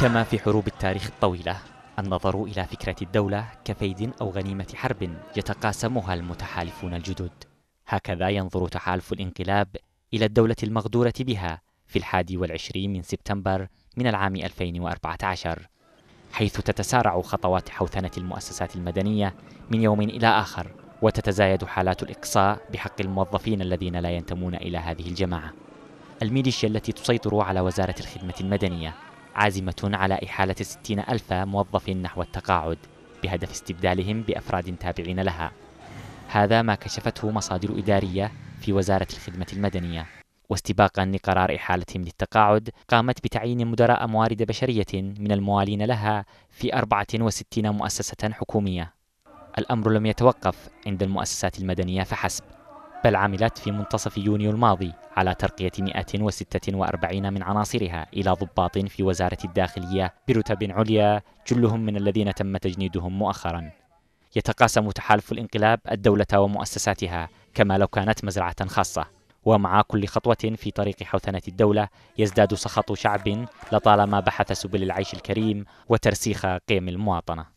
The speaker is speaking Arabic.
كما في حروب التاريخ الطويلة النظر إلى فكرة الدولة كفيد أو غنيمة حرب يتقاسمها المتحالفون الجدد هكذا ينظر تحالف الانقلاب إلى الدولة المغدورة بها في الحادي والعشرين من سبتمبر من العام 2014 حيث تتسارع خطوات حوثنة المؤسسات المدنية من يوم إلى آخر وتتزايد حالات الإقصاء بحق الموظفين الذين لا ينتمون إلى هذه الجماعة الميليشيا التي تسيطر على وزارة الخدمة المدنية عازمة على إحالة 60 ألف موظف نحو التقاعد بهدف استبدالهم بأفراد تابعين لها هذا ما كشفته مصادر إدارية في وزارة الخدمة المدنية واستباقا لقرار إحالتهم للتقاعد قامت بتعيين مدراء موارد بشرية من الموالين لها في 64 مؤسسة حكومية الأمر لم يتوقف عند المؤسسات المدنية فحسب بل عملت في منتصف يونيو الماضي على ترقية 146 من عناصرها إلى ضباط في وزارة الداخلية برتب عليا جلهم من الذين تم تجنيدهم مؤخرا يتقاسم تحالف الانقلاب الدولة ومؤسساتها كما لو كانت مزرعة خاصة ومع كل خطوة في طريق حوثنة الدولة يزداد سخط شعب لطالما بحث سبل العيش الكريم وترسيخ قيم المواطنة